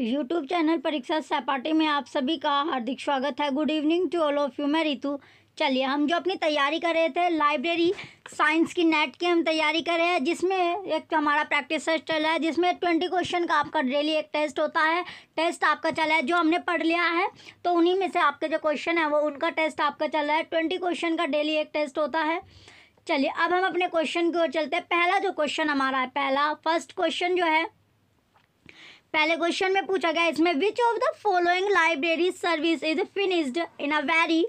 YouTube channel परीक्षा सहपाटी में आप सभी का हार्दिक स्वागत है good evening to all of you मैं रितु चलिए हम जो अपनी तैयारी कर रहे थे लाइब्रेरी साइंस की नेट की हम तैयारी कर रहे हैं जिसमें एक हमारा प्रैक्टिस टेस्ट चला है जिसमें ट्वेंटी क्वेश्चन का आपका डेली एक टेस्ट होता है टेस्ट आपका चला है जो हमने पढ़ लिया है तो उन्हीं में से आपके जो क्वेश्चन है वो उनका टेस्ट आपका चल रहा है ट्वेंटी क्वेश्चन का डेली एक टेस्ट होता है चलिए अब हम अपने क्वेश्चन की ओर चलते हैं पहला जो क्वेश्चन हमारा है पहला फर्स्ट क्वेश्चन जो है पहले क्वेश्चन में पूछा गया इसमें which of the following library service is finished in a very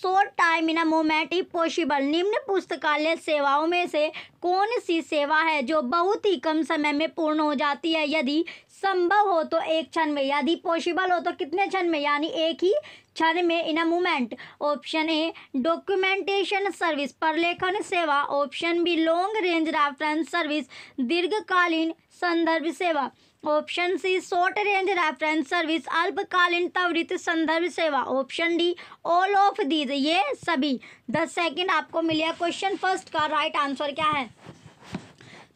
short time in a moment if possible निम्न पुस्तकालय सेवाओं में से कौन सी सेवा है जो बहुत ही कम समय में पूर्ण हो जाती है यदि संभव हो तो एक क्षण में यदि पॉसिबल हो तो कितने क्षण में यानी एक ही क्षण में in a moment option A documentation service परलेखन सेवा option B long range reference service दीर्घकालीन संदर्भ सेवा option C short range reference service अल्पकालीन त्वरित संदर्भ सेवा option D all of these ये सभी दस सेकंड आपको मिले क्वेश्चन फर्स्ट का राइट right आंसर क्या है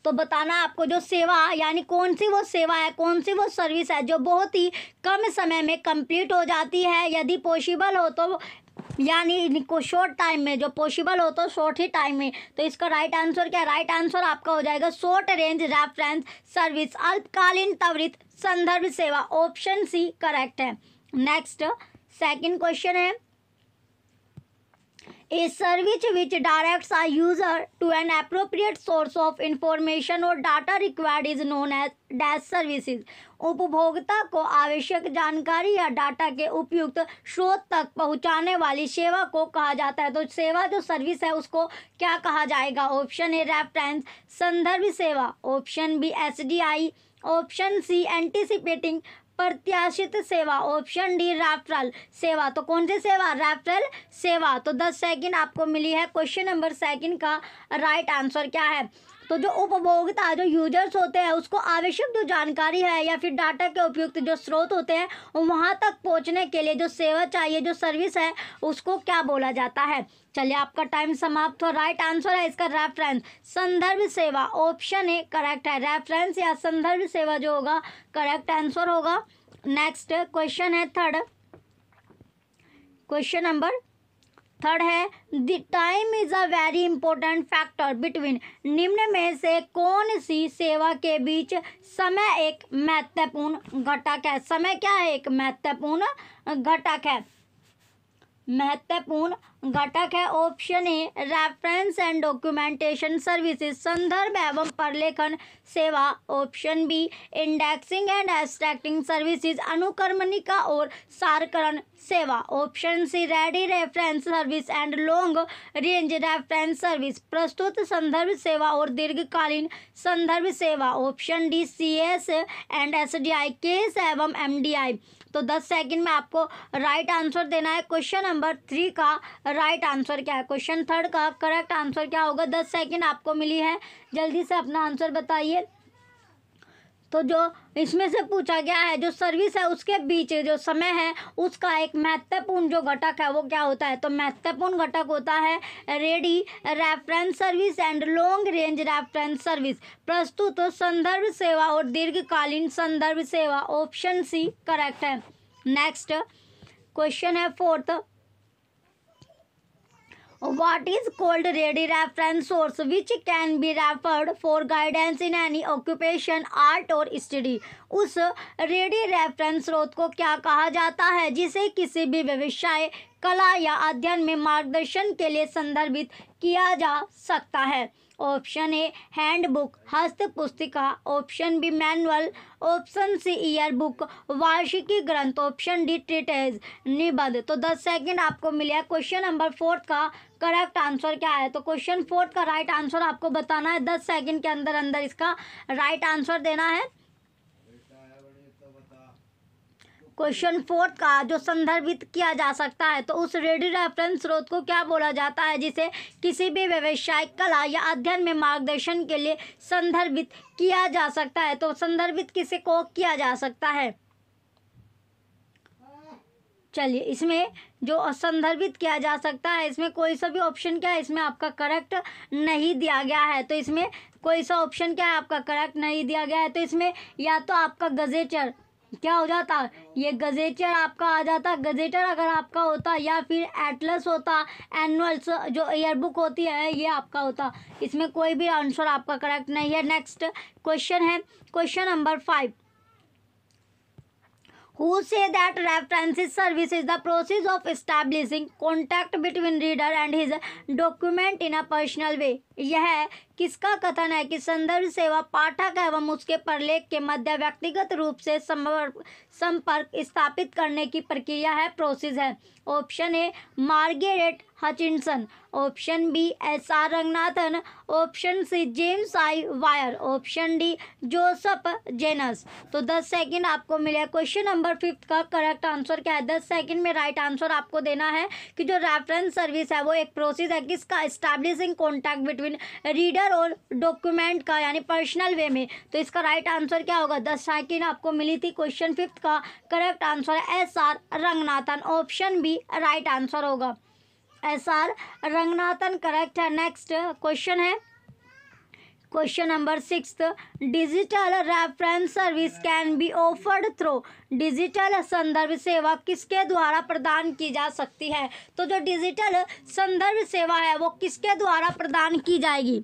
तो बताना आपको जो सेवा यानी कौन सी वो सेवा है कौन सी वो सर्विस है जो बहुत ही कम समय में कंप्लीट हो जाती है यदि पॉसिबल हो तो यानी इनको शॉर्ट टाइम में जो पॉसिबल हो तो शॉर्ट ही टाइम में तो इसका राइट आंसर क्या राइट आंसर आपका हो जाएगा शॉर्ट रेंज रेफरेंस सर्विस अल्पकालीन त्वरित संदर्भ सेवा ऑप्शन सी करेक्ट है नेक्स्ट सेकंड क्वेश्चन है इस service which directs a user to an appropriate source of information और data required is known as dash services उपभोक्ता को आवश्यक जानकारी या डाटा के उपयुक्त स्रोत तक पहुंचाने वाली सेवा को कहा जाता है तो सेवा जो सर्विस है उसको क्या कहा जाएगा ऑप्शन ए रेफरेंस संदर्भ सेवा option B S option C anticipating प्रत्याशित सेवा ऑप्शन डी राफ्टल सेवा तो कौन सी सेवा राफ्टल सेवा तो दस सेकंड आपको मिली है क्वेश्चन नंबर सेकंड का राइट आंसर क्या है तो जो उपभोक्ता जो यूजर्स होते हैं उसको आवश्यक जो जानकारी है या फिर डाटा के उपयुक्त जो स्रोत होते हैं वहाँ तक पहुँचने के लिए जो सेवा चाहिए जो सर्विस है उसको क्या बोला जाता है चलिए आपका टाइम समाप्त हो राइट आंसर है इसका रेफरेंस संदर्भ सेवा ऑप्शन ए करेक्ट है रेफरेंस या संदर्भ सेवा जो होगा करेक्ट आंसर होगा नेक्स्ट क्वेश्चन है थर्ड क्वेश्चन नंबर थर्ड है the time is a very important factor between निम्न में से कौन सी सेवा के बीच समय एक महत्वपूर्ण घटक है समय क्या है एक महत्वपूर्ण घटक है महत्वपूर्ण घटक है option A reference and documentation services संदर्भ एवं परलेखन सेवा option B indexing and extracting services अनुक्रमणिका और सारकरण सेवा option C ready reference service and long range reference service प्रस्तुत संदर्भ सेवा और दीर्घकालीन संदर्भ सेवा option D C S and S D I CAS एवं एम डी आई तो दस सेकेंड में आपको राइट आंसर देना है क्वेश्चन नंबर थ्री का राइट आंसर क्या है क्वेश्चन थर्ड का करेक्ट आंसर क्या होगा दस सेकेंड आपको मिली है जल्दी से अपना आंसर बताइए तो जो इसमें से पूछा गया है जो सर्विस है उसके बीच जो समय है उसका एक महत्वपूर्ण जो घटक है वो क्या होता है तो महत्वपूर्ण घटक होता है ready reference service and long range reference service प्रस्तुत तो संदर्भ सेवा और दीर्घकालीन संदर्भ सेवा ऑप्शन सी करेक्ट है नेक्स्ट क्वेश्चन है fourth what is called ready reference source which can be referred for guidance in any occupation art और स्टडी उस रेडी रेफरेंस स्रोत को क्या कहा जाता है जिसे किसी भी व्यवसाय कला या अध्ययन में मार्गदर्शन के लिए संदर्भित किया जा सकता है ऑप्शन ए हैंडबुक हस्त पुस्तिका option B manual option C year book वार्षिकी ग्रंथ ऑप्शन डी ट्रिटेज निबंध तो दस सेकंड आपको मिला क्वेश्चन नंबर फोर्थ का करेक्ट आंसर क्या है तो क्वेश्चन फोर्थ का राइट right आंसर आपको बताना है दस सेकंड के अंदर अंदर इसका राइट right आंसर देना है क्वेश्चन फोर्थ का जो संदर्भित किया जा सकता है तो उस रेडी रेफरेंस स्रोत को क्या बोला जाता है जिसे किसी भी व्यवसायिक कला या अध्ययन में मार्गदर्शन के लिए संदर्भित किया जा सकता है तो संदर्भित किसे को किया जा सकता है चलिए इसमें जो संदर्भित किया जा सकता है इसमें कोई सा भी ऑप्शन क्या है इसमें आपका करेक्ट नहीं दिया गया है तो इसमें कोई सा ऑप्शन क्या है आपका करेक्ट नहीं दिया गया है तो इसमें या तो आपका गजेचर क्या हो जाता ये गजेटर आपका आ जाता गजेटर अगर आपका होता या फिर एटलस होता एनुअल्स जो ईयरबुक होती है ये आपका होता इसमें कोई भी आंसर आपका करेक्ट नहीं है नेक्स्ट क्वेश्चन है question number five who say that references service is the process of establishing contact between reader and his document in a personal way यह किसका कथन है कि संदर्भ सेवा पाठक एवं उसके प्रलेख के मध्य व्यक्तिगत रूप से संपर्क स्थापित करने की प्रक्रिया है प्रोसेस है option A Margaret Hutchinson option B S R Ranganathan option C James I Wyer option D Joseph Janus तो दस सेकंड आपको मिले क्वेश्चन नंबर फिफ्थ का करेक्ट आंसर क्या है दस सेकंड में राइट आंसर आपको देना है कि जो रेफरेंस सर्विस है वो एक प्रोसेस है किसका establishing contact between between reader और डॉक्यूमेंट का यानी पर्सनल वे में तो इसका राइट आंसर क्या होगा दस साइकिन आपको मिली थी क्वेश्चन फिफ्थ का correct answer S R Ranganathan option B right answer होगा एस आर रंगनाथन करेक्ट है नेक्स्ट क्वेश्चन है question number six digital reference service can be offered through digital संदर्भ सेवा किसके द्वारा प्रदान की जा सकती है तो जो डिजिटल संदर्भ सेवा है वो किसके द्वारा प्रदान की जाएगी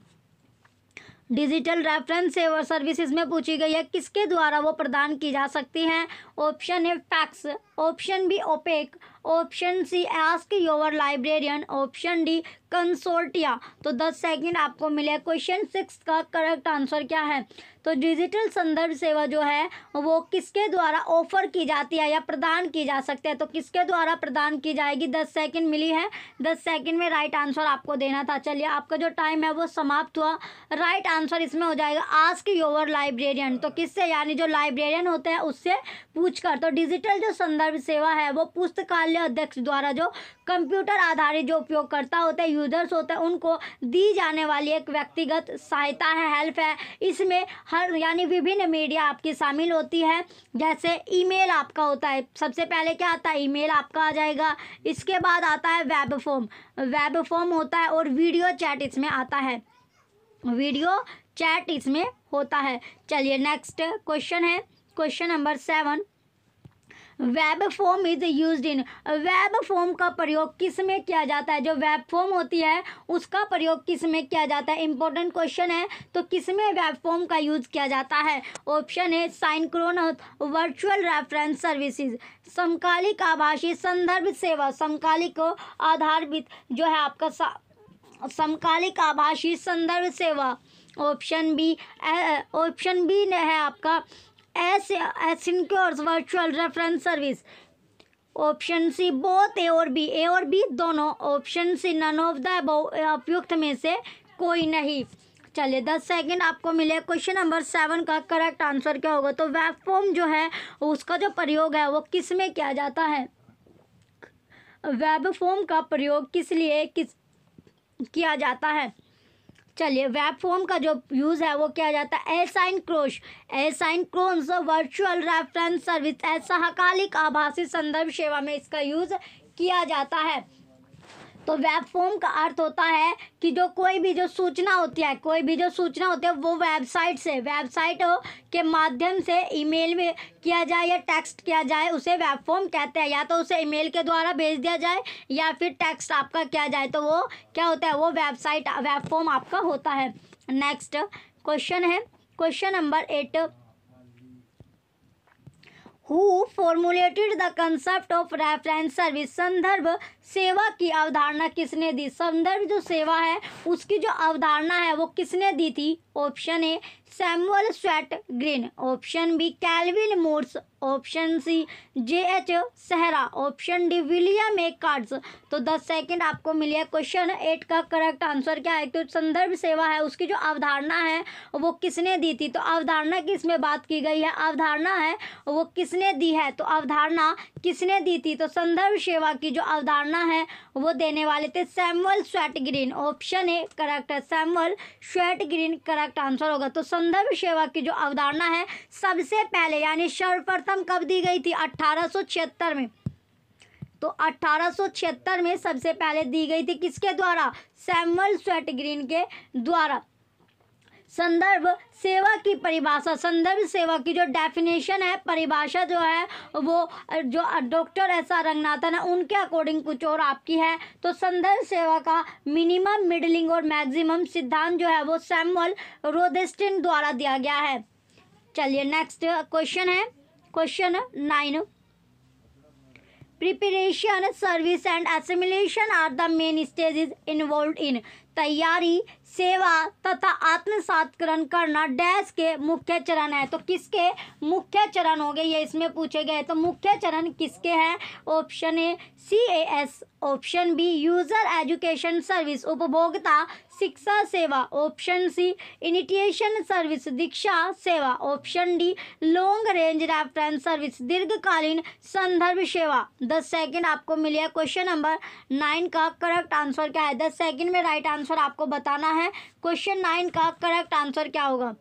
डिजिटल रेफरेंस सेवा सर्विसेज में पूछी गई है किसके द्वारा वो प्रदान की जा सकती हैं ऑप्शन है fax option B OPAC option C ask your librarian option D consortia तो दस सेकंड आपको मिले क्वेश्चन सिक्स का करेक्ट आंसर क्या है तो डिजिटल संदर्भ सेवा जो है वो किसके द्वारा ऑफर की जाती है या प्रदान की जा सकती है तो किसके द्वारा प्रदान की जाएगी दस सेकेंड मिली है दस सेकेंड में राइट आंसर आपको देना था चलिए आपका जो टाइम है वो समाप्त हुआ राइट आंसर इसमें हो जाएगा आस्क योवर लाइब्रेरियन तो किससे यानी जो लाइब्रेरियन होते हैं उससे पूछ कर तो डिजिटल जो संदर्भ सेवा है वो पुस्तकालय अध्यक्ष द्वारा जो कंप्यूटर आधारित जो उपयोगकर्ता होते हैं यूजर्स होते हैं उनको दी जाने वाली एक व्यक्तिगत सहायता है हेल्प है इसमें हर यानी विभिन्न मीडिया आपकी शामिल होती है जैसे ईमेल आपका होता है सबसे पहले क्या आता है ईमेल आपका आ जाएगा इसके बाद आता है वेब फॉर्म वेब फॉर्म होता है और वीडियो चैट इसमें आता है वीडियो चैट इसमें होता है चलिए नेक्स्ट क्वेश्चन है question number seven web form is use in web form का प्रयोग किस में किया जाता है जो वेब फॉर्म होती है उसका प्रयोग किस में किया जाता है इंपॉर्टेंट क्वेश्चन है तो किस में वेब फॉर्म का यूज किया जाता है ऑप्शन है साइनक्रोन वर्चुअल रेफरेंस सर्विसेज समकालिक आभाषी संदर्भ सेवा समकालिक आधारभित जो है आपका समकालिक आभाषी संदर्भ सेवा ऑप्शन बी ऑप्शन बी है आपका asynchronous virtual reference service option C both A और बी ए और बी दोनों option C none of the उपयुक्त में से कोई नहीं चलिए दस सेकंड आपको मिले क्वेश्चन नंबर सेवन का करेक्ट आंसर क्या होगा तो वेब फॉर्म जो है उसका जो प्रयोग है वो किस में किया जाता है वेब फॉर्म का प्रयोग किस लिए किस किया जाता है चलिए वेब फॉर्म का जो यूज़ है वो किया जाता है asynchronous asynchronous virtual reference service ऐसा हकालिक आभासी संदर्भ सेवा में इसका यूज़ किया जाता है तो वेब फॉर्म का अर्थ होता है कि जो कोई भी जो सूचना होती है कोई भी जो सूचना होती है वो वेबसाइट से वेबसाइट के माध्यम से ईमेल में किया जाए या टेक्स्ट किया जाए उसे वेब फॉर्म कहते हैं या तो उसे ईमेल के द्वारा भेज दिया जाए या फिर टेक्स्ट आपका किया जाए तो वो क्या होता है वो वेबसाइट वेब फॉर्म आपका होता है नेक्स्ट क्वेश्चन है question number eight who formulated the concept of reference service संदर्भ सेवा की अवधारणा किसने दी संदर्भ जो सेवा है उसकी जो अवधारणा है वो किसने दी थी option A Samuel Swett Green option B Calvin Morse option C J H Shera option D William A Katz तो दस सेकेंड आपको मिले क्वेश्चन एट का करेक्ट आंसर क्या है तो संदर्भ सेवा है उसकी जो अवधारणा है वो किसने दी थी तो अवधारणा किस में बात की गई है अवधारणा है वो किसने किसने दी है तो अवधारणा किसने दी थी तो संदर्भ सेवा की जो अवधारणा है वो देने वाले थे Samuel Swett Green option A correct है Samuel Swett Green correct answer होगा तो संदर्भ सेवा की जो अवधारणा है सबसे पहले यानी सर्वप्रथम कब दी गई थी अट्ठारह में तो अट्ठारह में सबसे पहले दी गई थी किसके द्वारा सैमुअल स्वेट ग्रीन के द्वारा संदर्भ सेवा की परिभाषा संदर्भ सेवा की जो डेफिनेशन है परिभाषा जो है वो जो डॉक्टर एस आर रंगनाथन है उनके अकॉर्डिंग कुछ और आपकी है तो संदर्भ सेवा का मिनिमम मिडलिंग और मैक्सिमम सिद्धांत जो है वो सैमुअल रोदेस्टिन द्वारा दिया गया है चलिए नेक्स्ट क्वेश्चन है question nine preparation service and assimilation are the main stages involve in तैयारी सेवा तथा आत्मसातकरण करना डैश के मुख्य चरण है तो किसके मुख्य चरण हो गए ये इसमें पूछे गए तो मुख्य चरण किसके हैं option A C A S option B user education service उपभोक्ता शिक्षा सेवा ऑप्शन सी इनिटिएशन सर्विस दीक्षा सेवा option D long range reference service दीर्घकालीन संदर्भ सेवा दस सेकंड आपको मिल क्वेश्चन नंबर नाइन का करेक्ट आंसर क्या है दस सेकंड में राइट आंसर आपको बताना है क्वेश्चन नाइन का करेक्ट आंसर क्या होगा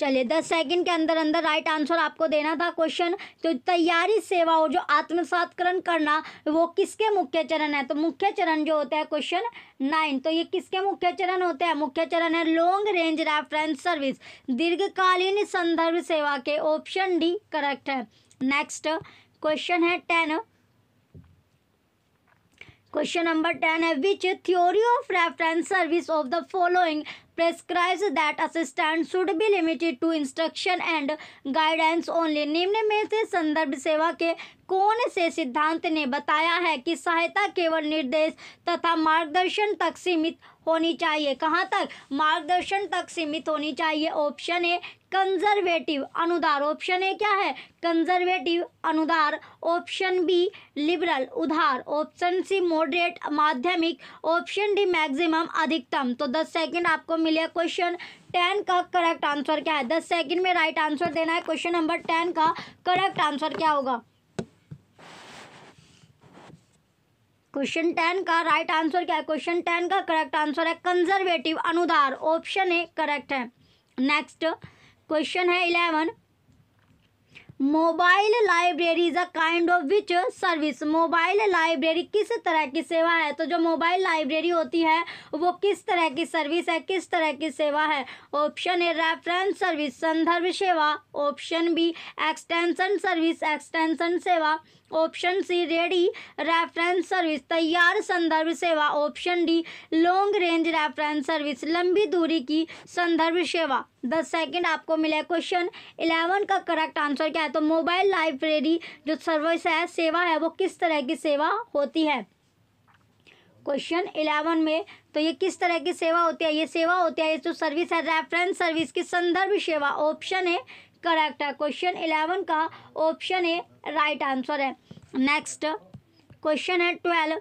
चलिए दस सेकंड के अंदर अंदर राइट आंसर आपको देना था क्वेश्चन तो तैयारी सेवा और जो आत्मसातकरण करना वो किसके मुख्य चरण है तो मुख्य चरण जो होता है क्वेश्चन नाइन तो ये किसके मुख्य चरण होते हैं मुख्य चरण है लॉन्ग रेंज रेफरेंस सर्विस दीर्घकालीन संदर्भ सेवा के ऑप्शन डी करेक्ट है नेक्स्ट क्वेश्चन है टेन क्वेश्चन नंबर टेन है which theory of reference service of the following prescribes that assistant should be limited to instruction and guidance only निम्न में से संदर्भ सेवा के कौन से सिद्धांत ने बताया है कि सहायता केवल निर्देश तथा मार्गदर्शन तक सीमित होनी चाहिए कहाँ तक मार्गदर्शन तक सीमित होनी चाहिए ऑप्शन ए कंजर्वेटिव अनुदार ऑप्शन ए क्या है कंजर्वेटिव अनुदार ऑप्शन बी लिबरल उधार ऑप्शन सी मॉडरेट माध्यमिक ऑप्शन डी मैक्सिमम अधिकतम तो दस सेकंड आपको मिले क्वेश्चन टेन का करेक्ट आंसर क्या है दस सेकंड में राइट आंसर देना है क्वेश्चन नंबर टेन का करेक्ट आंसर क्या होगा क्वेश्चन टेन का राइट आंसर क्या है क्वेश्चन टेन का करेक्ट आंसर है कंजर्वेटिव अनुदार ऑप्शन ए करेक्ट है नेक्स्ट क्वेश्चन है eleven mobile library is a kind of which service mobile library किस तरह की सेवा है तो जो मोबाइल लाइब्रेरी होती है वो किस तरह की सर्विस है किस तरह की सेवा है ऑप्शन ए रेफरेंस सर्विस संदर्भ सेवा option B extension service extension सेवा option C ready reference service तैयार संदर्भ सेवा option D long range reference service लंबी दूरी की संदर्भ सेवा दस सेकंड आपको मिला क्वेश्चन इलेवन का करेक्ट आंसर क्या है तो मोबाइल लाइब्रेरी जो सर्विस है सेवा है वो किस तरह की सेवा होती है क्वेश्चन इलेवन में तो ये किस तरह की सेवा होती है ये सेवा होती है ये जो सर्विस है रेफरेंस सर्विस की संदर्भ सेवा ऑप्शन है करेक्ट है क्वेश्चन इलेवन का ऑप्शन ए राइट आंसर है नेक्स्ट क्वेश्चन है ट्वेल्व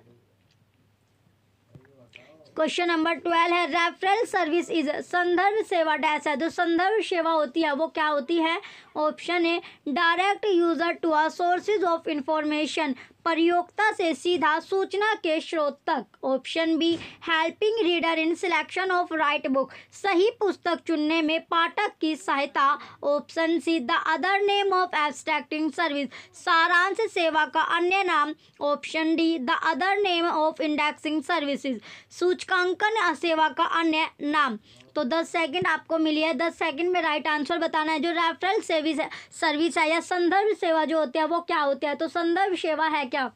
क्वेश्चन नंबर ट्वेल्व है रेफरल सर्विस इज संदर्भ सेवा डैस है जो संदर्भ सेवा होती है वो क्या होती है option A direct user to a sources of information प्रयोगता से सीधा सूचना के स्रोत तक option B helping reader in selection of right book सही पुस्तक चुनने में पाठक की सहायता option C the other name of abstracting service सारांश सेवा का अन्य नाम option D the other name of indexing services सूचकांकन सेवा का अन्य नाम तो दस सेकंड आपको मिली है दस सेकंड में राइट आंसर बताना है जो रेफरल सर्विस है सर्विस है या संदर्भ सेवा जो होती है वो क्या होती है तो संदर्भ सेवा है क्या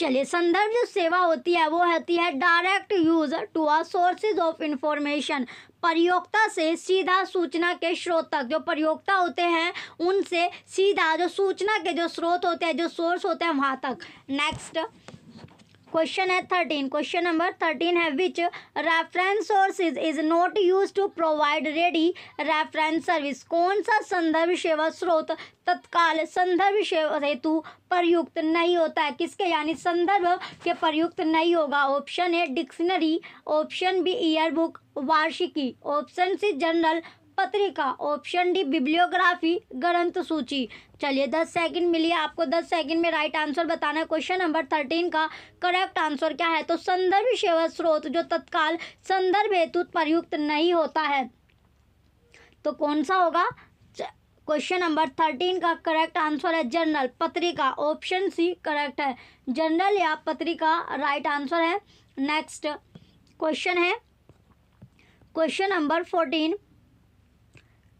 चलिए संदर्भ जो सेवा होती है वो होती है direct use to a sources of information प्रयोगता से सीधा सूचना के स्रोत तक जो प्रयोगता होते हैं उनसे सीधा जो सूचना के जो स्रोत होते हैं जो सोर्स होते हैं वहाँ तक नेक्स्ट क्वेश्चन है थर्टीन क्वेश्चन नंबर थर्टीन है which reference sources is not use to provide ready reference service कौन सा संदर्भ सेवा स्रोत तत्काल संदर्भ सेवा हेतु प्रयुक्त नहीं होता है किसके यानी संदर्भ के प्रयुक्त नहीं होगा ऑप्शन है dictionary option B year book वार्षिकी ऑप्शन सी जनरल पत्रिका ऑप्शन डी बिब्लियोग्राफी ग्रंथ सूची चलिए दस सेकंड मिलिए आपको दस सेकंड में राइट आंसर बताना है क्वेश्चन नंबर थर्टीन का करेक्ट आंसर क्या है तो संदर्भ सेवा स्रोत जो तत्काल संदर्भ हेतु प्रयुक्त नहीं होता है तो कौन सा होगा क्वेश्चन नंबर थर्टीन का करेक्ट आंसर है जर्नल पत्रिका ऑप्शन सी करेक्ट है जर्नल या पत्रिका राइट आंसर है नेक्स्ट क्वेश्चन है question number fourteen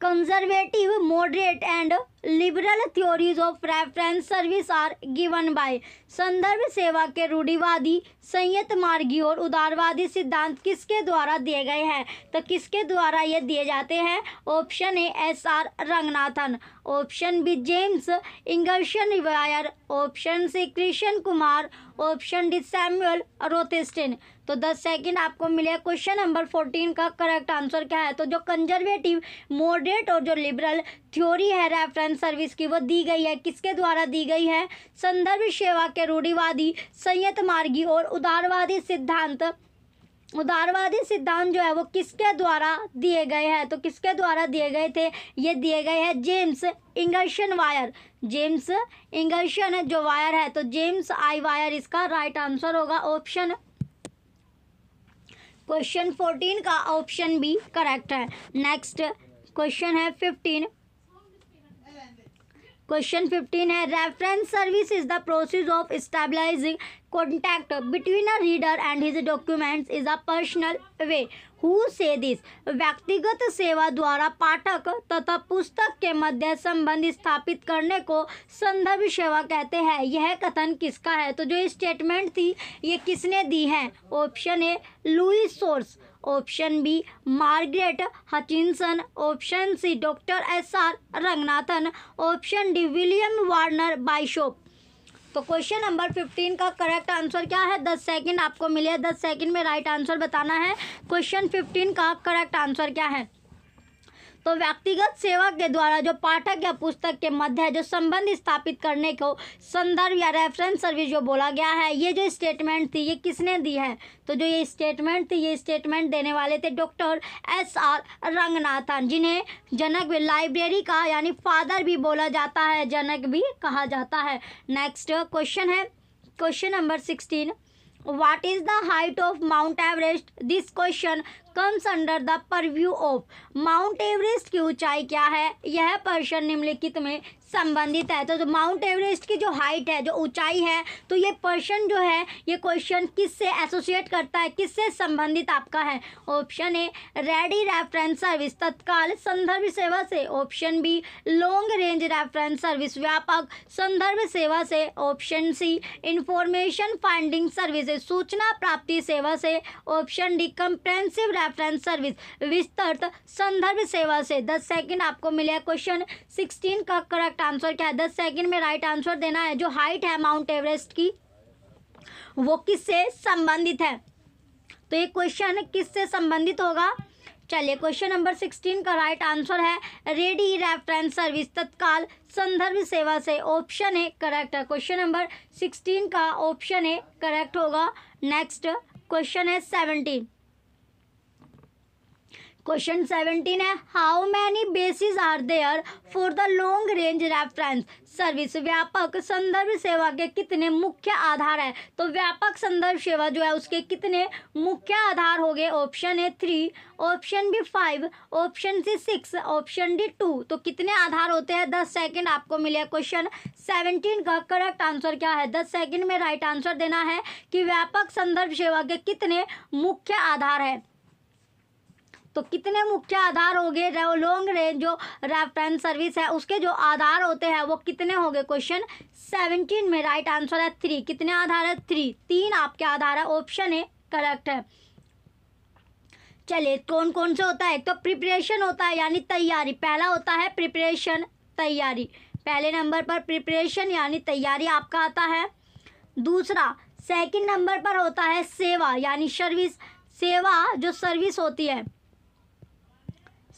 conservative moderate and liberal theories of preference service are given by संदर्भ सेवा के रूढ़िवादी संयत मार्गी और उदारवादी सिद्धांत किसके द्वारा दिए गए हैं तो किसके द्वारा ये दिए जाते हैं option A S R Ranganathan option B James इंगर्शन रिवायर option C Krishna Kumar option D Samuel Rothstein तो दस सेकेंड आपको मिले क्वेश्चन नंबर फोर्टीन का करेक्ट आंसर क्या है तो जो कंजर्वेटिव मॉडरेट और जो लिबरल थ्योरी है रेफरेंस सर्विस की वो दी गई है किसके द्वारा दी गई है संदर्भ सेवा के रूढ़िवादी संयत मार्गी और उदारवादी सिद्धांत उदारवादी सिद्धांत जो है वो किसके द्वारा दिए गए हैं तो किसके द्वारा दिए गए थे ये दिए गए हैं जेम्स इंगर्शन वायर जेम्स इंगर्शन जो वायर है तो जेम्स आई वायर इसका राइट आंसर होगा ऑप्शन क्वेश्चन फोर्टीन का ऑप्शन बी करेक्ट है नेक्स्ट क्वेश्चन है फिफ्टीन क्वेश्चन फिफ्टीन है reference service is the process of stabilizing contact between a reader and his documents is a personal way. Who say this व्यक्तिगत सेवा द्वारा पाठक तथा पुस्तक के मध्य संबंध स्थापित करने को संदर्भ सेवा कहते हैं यह कथन किसका है तो जो स्टेटमेंट थी ये किसने दी है option A Louis Shores option B Margaret Hutchinson option C doctor S R Ranganathan option D William Warner Bishop तो क्वेश्चन नंबर फिफ्टीन का करेक्ट आंसर क्या है दस सेकेंड आपको मिले दस सेकेंड में राइट आंसर बताना है क्वेश्चन फिफ्टीन का करेक्ट आंसर क्या है तो व्यक्तिगत सेवा के द्वारा जो पाठक या पुस्तक के मध्य जो संबंध स्थापित करने को संदर्भ या रेफरेंस सर्विस जो बोला गया है ये जो स्टेटमेंट थी ये किसने दी है तो जो ये स्टेटमेंट थी ये स्टेटमेंट देने वाले थे डॉक्टर एस आर रंगनाथन जिन्हें जनक लाइब्रेरी का यानी फादर भी बोला जाता है जनक भी कहा जाता है नेक्स्ट क्वेश्चन है question number sixteen what is the height of Mount Everest this question comes under the purview of Mount Everest की ऊंचाई क्या है यह पर्शन निम्नलिखित में संबंधित है तो, माउंट एवरेस्ट की जो हाइट है जो ऊंचाई है तो ये पर्सन जो है ये क्वेश्चन किससे एसोसिएट करता है किससे संबंधित आपका है option A ready reference service तत्काल संदर्भ सेवा से option B long range reference service व्यापक संदर्भ सेवा से option C information finding service सूचना प्राप्ति सेवा से option D comprehensive preference service विस्तृत संदर्भ सेवा से दस सेकंड आपको मिले क्वेश्चन सिक्सटीन का करेक्ट आंसर क्या है दस सेकंड में राइट आंसर देना है जो हाइट है माउंट एवरेस्ट की वो किससे संबंधित है तो ये क्वेश्चन किससे संबंधित होगा चलिए क्वेश्चन नंबर सिक्सटीन का राइट आंसर है रेडी रेफरेंस सर्विस तत्काल संदर्भ सेवा से ऑप्शन ए करेक्ट है क्वेश्चन नंबर सिक्सटीन का ऑप्शन ए करेक्ट होगा नेक्स्ट क्वेश्चन है सेवनटीन क्वेश्चन सेवेंटीन है how many basis are there for the long range reference service व्यापक संदर्भ सेवा के कितने मुख्य आधार है तो व्यापक संदर्भ सेवा जो है उसके कितने मुख्य आधार हो गए option A three option B five option C six option D two तो कितने आधार होते हैं दस सेकेंड आपको मिले क्वेश्चन सेवनटीन का करेक्ट आंसर क्या है दस सेकेंड में राइट आंसर देना है कि व्यापक संदर्भ सेवा के कितने मुख्य आधार है तो कितने मुख्य आधार हो गए लॉन्ग रेंज जो रेफरेंस सर्विस है उसके जो आधार होते हैं वो कितने हो गए क्वेश्चन सेवनटीन में राइट आंसर है थ्री कितने आधार है थ्री तीन आपके आधार है ऑप्शन ए करेक्ट है चलिए कौन कौन से होता है तो प्रिपरेशन होता है यानी तैयारी पहला होता है प्रिपरेशन तैयारी पहले नंबर पर प्रिपरेशन यानी तैयारी आपका आता है दूसरा सेकंड नंबर पर होता है सेवा यानी सर्विस सेवा जो सर्विस होती है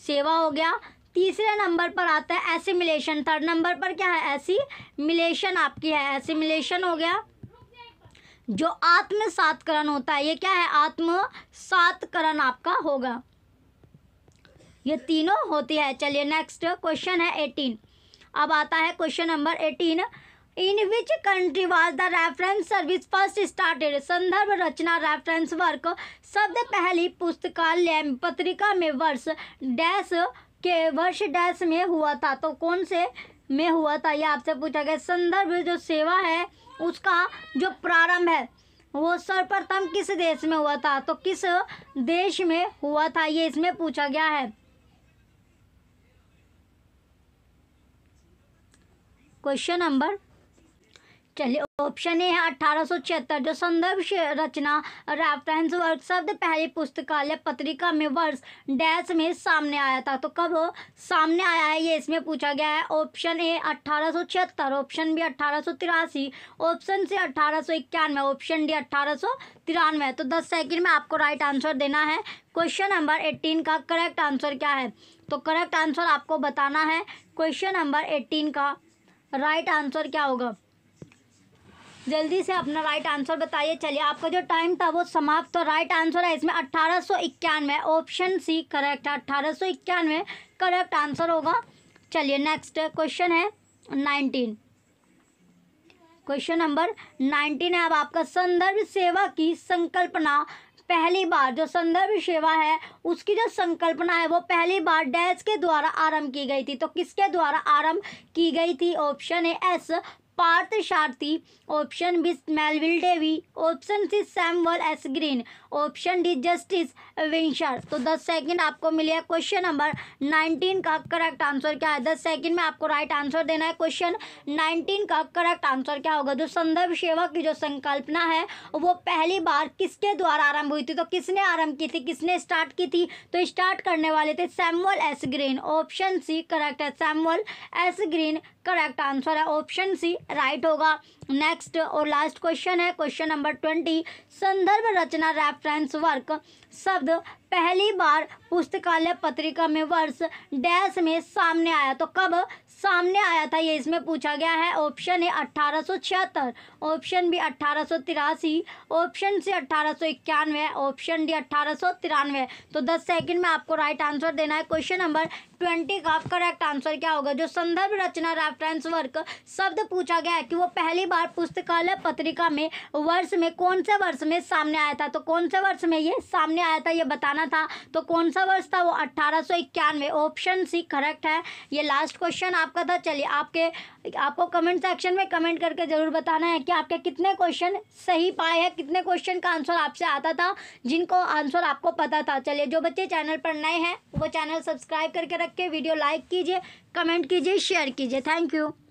सेवा हो गया तीसरे नंबर पर आता है एसिमिलेशन थर्ड नंबर पर क्या है एसिमिलेशन आपकी है एसिमिलेशन हो गया जो आत्म सातकरण होता है ये क्या है आत्म सातकरण आपका होगा ये तीनों होती है चलिए नेक्स्ट क्वेश्चन है एटीन अब आता है question number eighteen in which country was the reference service first started संदर्भ रचना रेफरेंस वर्क शब्द पहली पुस्तकालय पत्रिका में वर्ष डैश के वर्ष डैश में हुआ था तो कौन से में हुआ था यह आपसे पूछा गया संदर्भ जो सेवा है उसका जो प्रारंभ है वो सर्वप्रथम किस देश में हुआ था तो किस देश में हुआ था ये इसमें पूछा गया है क्वेश्चन नंबर चलिए ऑप्शन ए है अठारह जो संदर्भ रचना रेफरेंस वर्क शब्द पहले पुस्तकालय पत्रिका में वर्ष डैश में सामने आया था तो कब सामने आया है ये इसमें पूछा गया है ऑप्शन ए अठारह ऑप्शन बी अठारह ऑप्शन सी अठारह ऑप्शन डी अठारह तो दस सेकेंड में आपको राइट आंसर देना है क्वेश्चन नंबर एट्टीन का करेक्ट आंसर क्या है तो करेक्ट आंसर आपको बताना है क्वेश्चन नंबर एट्टीन का राइट आंसर क्या होगा जल्दी से अपना राइट आंसर बताइए चलिए आपका जो टाइम था वो समाप्त तो राइट आंसर है इसमें अट्ठारह ऑप्शन सी करेक्ट है अट्ठारह करेक्ट आंसर होगा चलिए नेक्स्ट क्वेश्चन है नाइनटीन क्वेश्चन नंबर नाइनटीन है अब आपका संदर्भ सेवा की संकल्पना पहली बार जो संदर्भ सेवा है उसकी जो संकल्पना है वो पहली बार डैश के द्वारा आरंभ की गई थी तो किसके द्वारा आरंभ की गई थी ऑप्शन है S Parthasarathy option B Melvil Dewey option C Samuel S Green option D Justice Winsor तो दस सेकंड आपको मिलेगा क्वेश्चन नंबर नाइनटीन का करेक्ट आंसर क्या है दस सेकंड में आपको राइट आंसर देना है क्वेश्चन नाइनटीन का करेक्ट आंसर क्या होगा जो संदर्भ सेवा की जो संकल्पना है वो पहली बार किसके द्वारा आरंभ हुई थी तो किसने आरंभ की थी किसने स्टार्ट की थी तो स्टार्ट करने वाले थे Samuel S Green option C correct है Samuel S Green correct answer है ऑप्शन सी राइट होगा नेक्स्ट और लास्ट क्वेश्चन है क्वेश्चन नंबर ट्वेंटी संदर्भ रचना रेफरेंस वर्क शब्द पहली बार पुस्तकालय पत्रिका में वर्ष डैश में सामने आया तो कब सामने आया था ये इसमें पूछा गया है ऑप्शन ए अट्ठारह ऑप्शन बी अट्ठारह ऑप्शन सी अट्ठारह ऑप्शन डी अट्ठारह तो दस सेकेंड में आपको राइट आंसर देना है क्वेश्चन नंबर ट्वेंटी का करेक्ट आंसर क्या होगा जो संदर्भ रचना रेफरेंस वर्क शब्द पूछा गया है कि वो पहली बार पुस्तकालय पत्रिका में वर्ष में कौन से वर्ष में सामने आया था तो कौन से वर्ष में ये सामने आया था ये बताना था तो कौन सा वर्ष था वो अट्ठारह ऑप्शन सी करेक्ट है ये लास्ट क्वेश्चन आप आपका था चलिए आपके आपको कमेंट सेक्शन में कमेंट करके ज़रूर बताना है कि आपके कितने क्वेश्चन सही पाए हैं कितने क्वेश्चन का आंसर आपसे आता था जिनको आंसर आपको पता था चलिए जो बच्चे चैनल पर नए हैं वो चैनल सब्सक्राइब करके रख के वीडियो लाइक कीजिए कमेंट कीजिए शेयर कीजिए थैंक यू